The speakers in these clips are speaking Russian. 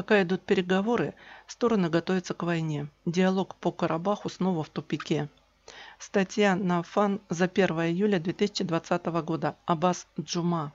Пока идут переговоры, стороны готовятся к войне. Диалог по Карабаху снова в тупике. Статья на ФАН за 1 июля 2020 года. Аббас Джума.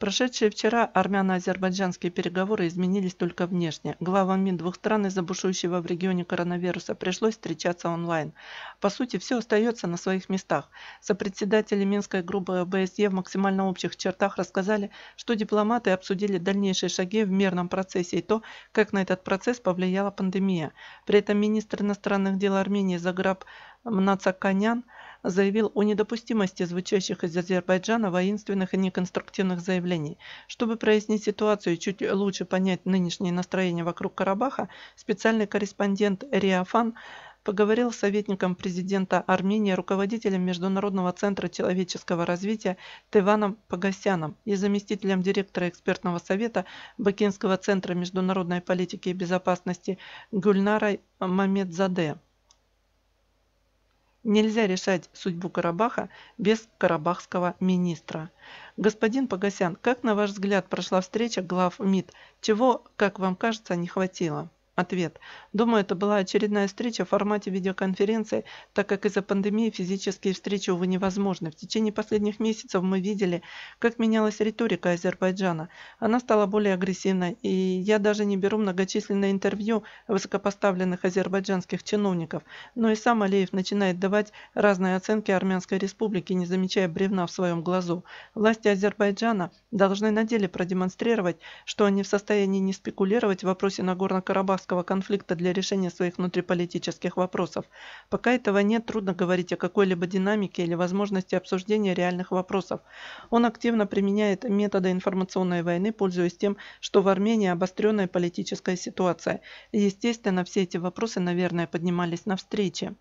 Прошедшие вчера армяно-азербайджанские переговоры изменились только внешне. Главам МИД двух стран из-за бушующего в регионе коронавируса пришлось встречаться онлайн. По сути, все остается на своих местах. Сопредседатели Минской группы ОБСЕ в максимально общих чертах рассказали, что дипломаты обсудили дальнейшие шаги в мирном процессе и то, как на этот процесс повлияла пандемия. При этом министр иностранных дел Армении Заграб Мнацаканян заявил о недопустимости звучащих из Азербайджана воинственных и неконструктивных заявлений. Чтобы прояснить ситуацию и чуть лучше понять нынешнее настроение вокруг Карабаха, специальный корреспондент Риафан поговорил с советником президента Армении, руководителем Международного центра человеческого развития Тиваном Погосяном и заместителем директора экспертного совета Бакинского центра международной политики и безопасности Гульнарой Мамедзаде. Нельзя решать судьбу Карабаха без карабахского министра. Господин Погосян, как на ваш взгляд прошла встреча глав МИД? Чего, как вам кажется, не хватило? Ответ. Думаю, это была очередная встреча в формате видеоконференции, так как из-за пандемии физические встречи, увы, невозможны. В течение последних месяцев мы видели, как менялась риторика Азербайджана. Она стала более агрессивной, и я даже не беру многочисленные интервью высокопоставленных азербайджанских чиновников. Но и сам Алиев начинает давать разные оценки Армянской республики, не замечая бревна в своем глазу. Власти Азербайджана должны на деле продемонстрировать, что они в состоянии не спекулировать в вопросе Нагорно-Карабаха, югославского конфликта для решения своих внутриполитических вопросов. Пока этого нет, трудно говорить о какой-либо динамике или возможности обсуждения реальных вопросов. Он активно применяет методы информационной войны, пользуясь тем, что в Армении обостренная политическая ситуация. Естественно, все эти вопросы, наверное, поднимались на встрече.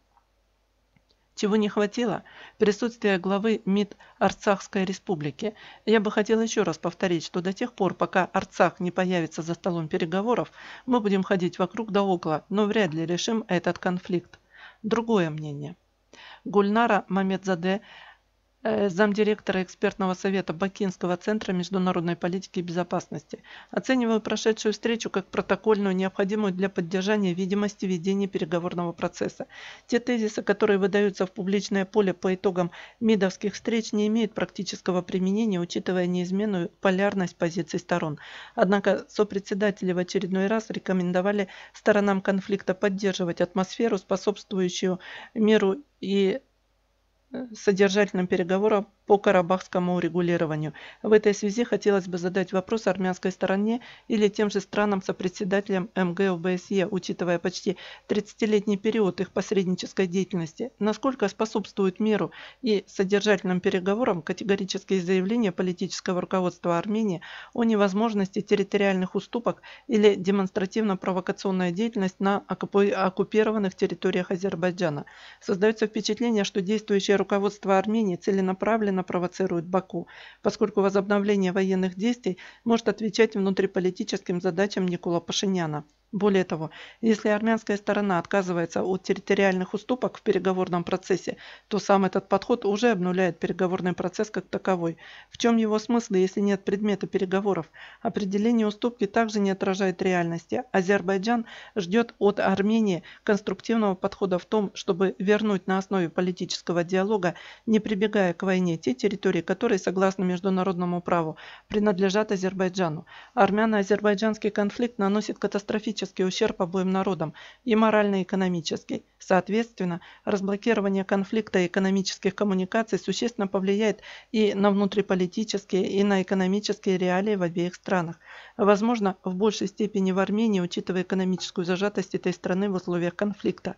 Чего не хватило? Присутствие главы МИД Арцахской республики. Я бы хотел еще раз повторить, что до тех пор, пока Арцах не появится за столом переговоров, мы будем ходить вокруг да около, но вряд ли решим этот конфликт. Другое мнение. Гульнара Мамедзаде Э, замдиректора экспертного совета Бакинского центра международной политики и безопасности. Оцениваю прошедшую встречу как протокольную, необходимую для поддержания видимости ведения переговорного процесса. Те тезисы, которые выдаются в публичное поле по итогам МИДовских встреч, не имеют практического применения, учитывая неизменную полярность позиций сторон. Однако сопредседатели в очередной раз рекомендовали сторонам конфликта поддерживать атмосферу, способствующую миру и содержательным переговорам по карабахскому урегулированию. В этой связи хотелось бы задать вопрос армянской стороне или тем же странам сопредседателям МГОБСЕ, учитывая почти 30-летний период их посреднической деятельности, насколько способствуют миру и содержательным переговорам категорические заявления политического руководства Армении о невозможности территориальных уступок или демонстративно-провокационная деятельность на оккупированных территориях Азербайджана. Создается впечатление, что действующие руководство Армении целенаправленно провоцирует Баку, поскольку возобновление военных действий может отвечать внутриполитическим задачам Никола Пашиняна. Более того, если армянская сторона отказывается от территориальных уступок в переговорном процессе, то сам этот подход уже обнуляет переговорный процесс как таковой. В чем его смысл, если нет предмета переговоров? Определение уступки также не отражает реальности. Азербайджан ждет от Армении конструктивного подхода в том, чтобы вернуть на основе политического диалога, не прибегая к войне, те территории, которые, согласно международному праву, принадлежат Азербайджану. Армяно-азербайджанский конфликт наносит катастрофический экономический ущерб обоим народам и морально-экономический. Соответственно, разблокирование конфликта и экономических коммуникаций существенно повлияет и на внутриполитические, и на экономические реалии в обеих странах. Возможно, в большей степени в Армении, учитывая экономическую зажатость этой страны в условиях конфликта.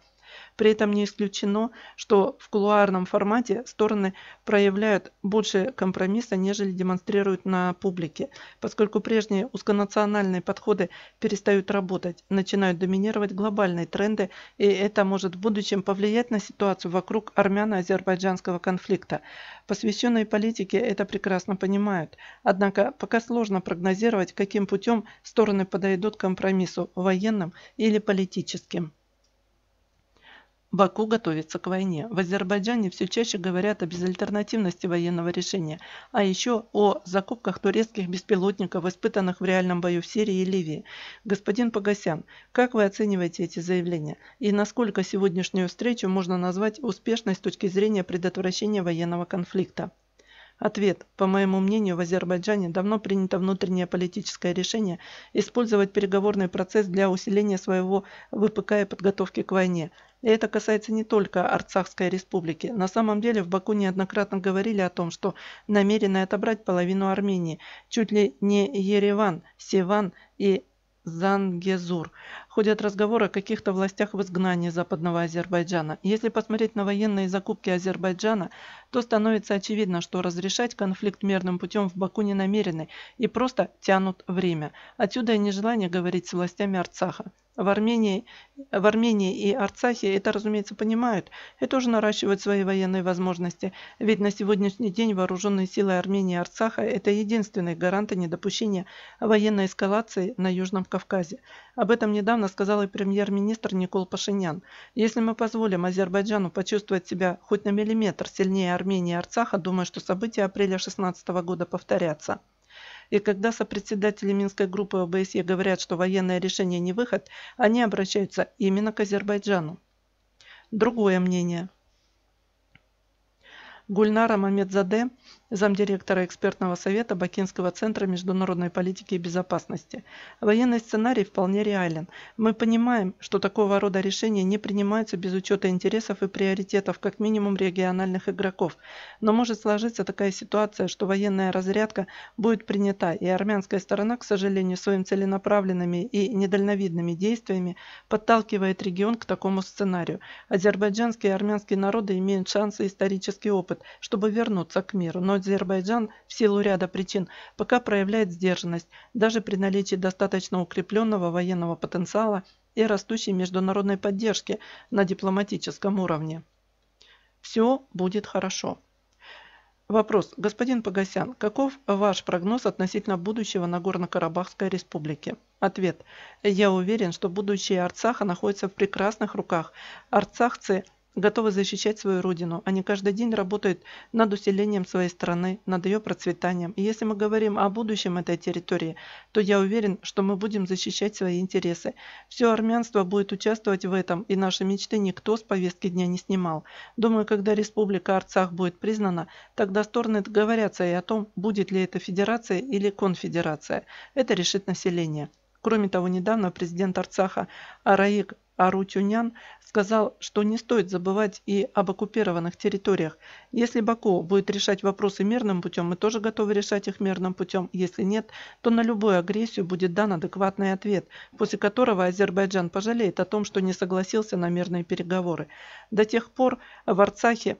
При этом не исключено, что в кулуарном формате стороны проявляют больше компромисса, нежели демонстрируют на публике, поскольку прежние узконациональные подходы перестают работать, начинают доминировать глобальные тренды, и это может в будущем повлиять на ситуацию вокруг армяно-азербайджанского конфликта. Посвященные политике это прекрасно понимают, однако пока сложно прогнозировать, каким путем стороны подойдут к компромиссу – военным или политическим. Баку готовится к войне. В Азербайджане все чаще говорят о безальтернативности военного решения, а еще о закупках турецких беспилотников, испытанных в реальном бою в Сирии и Ливии. Господин Погосян, как вы оцениваете эти заявления? И насколько сегодняшнюю встречу можно назвать успешной с точки зрения предотвращения военного конфликта? Ответ. По моему мнению, в Азербайджане давно принято внутреннее политическое решение использовать переговорный процесс для усиления своего ВПК и подготовки к войне. И это касается не только Арцахской республики. На самом деле в Баку неоднократно говорили о том, что намерены отобрать половину Армении, чуть ли не Ереван, Севан и Зангезур. Ходят разговоры о каких-то властях в изгнании Западного Азербайджана. Если посмотреть на военные закупки Азербайджана, то становится очевидно, что разрешать конфликт мирным путем в Баку не намерены и просто тянут время. Отсюда и нежелание говорить с властями Арцаха. В Армении, в Армении и Арцахе это, разумеется, понимают и тоже наращивают свои военные возможности, ведь на сегодняшний день вооруженные силы Армении и Арцаха – это единственные гаранты недопущения военной эскалации на Южном Кавказе. Об этом недавно недавно сказал и премьер-министр Никол Пашинян. Если мы позволим Азербайджану почувствовать себя хоть на миллиметр сильнее Армении и Арцаха, думаю, что события апреля 2016 года повторятся. И когда сопредседатели Минской группы ОБСЕ говорят, что военное решение не выход, они обращаются именно к Азербайджану. Другое мнение. Гульнара Мамедзаде замдиректора экспертного совета Бакинского центра международной политики и безопасности. Военный сценарий вполне реален. Мы понимаем, что такого рода решения не принимаются без учета интересов и приоритетов как минимум региональных игроков, но может сложиться такая ситуация, что военная разрядка будет принята, и армянская сторона, к сожалению, своим целенаправленными и недальновидными действиями подталкивает регион к такому сценарию. Азербайджанские и армянские народы имеют шансы и исторический опыт, чтобы вернуться к миру, но Азербайджан в силу ряда причин пока проявляет сдержанность, даже при наличии достаточно укрепленного военного потенциала и растущей международной поддержки на дипломатическом уровне. Все будет хорошо. Вопрос. Господин Погосян, каков ваш прогноз относительно будущего Нагорно-Карабахской республики? Ответ. Я уверен, что будущее Арцаха находится в прекрасных руках. Арцахцы – готовы защищать свою родину. Они каждый день работают над усилением своей страны, над ее процветанием. И если мы говорим о будущем этой территории, то я уверен, что мы будем защищать свои интересы. Все армянство будет участвовать в этом, и наши мечты никто с повестки дня не снимал. Думаю, когда республика Арцах будет признана, тогда стороны договорятся и о том, будет ли это федерация или конфедерация. Это решит население. Кроме того, недавно президент Арцаха Араик Арутюнян сказал, что не стоит забывать и об оккупированных территориях. Если Баку будет решать вопросы мирным путем, мы тоже готовы решать их мирным путем. Если нет, то на любую агрессию будет дан адекватный ответ, после которого Азербайджан пожалеет о том, что не согласился на мирные переговоры. До тех пор в Арцахе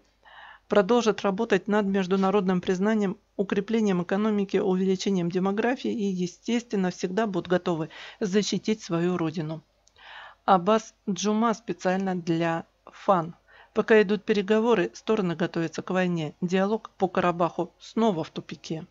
продолжат работать над международным признанием, укреплением экономики, увеличением демографии и, естественно, всегда будут готовы защитить свою родину. Аббас Джума специально для ФАН. Пока идут переговоры, стороны готовятся к войне. Диалог по Карабаху снова в тупике.